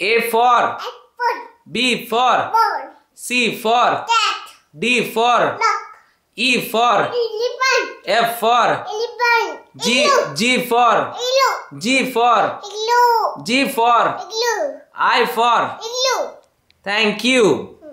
A for apple. B for ball. C for cat. D for dog. E for elephant. F for elephant. G G for Elu. G for Elu. G for Igloo. I for Igloo. Thank you.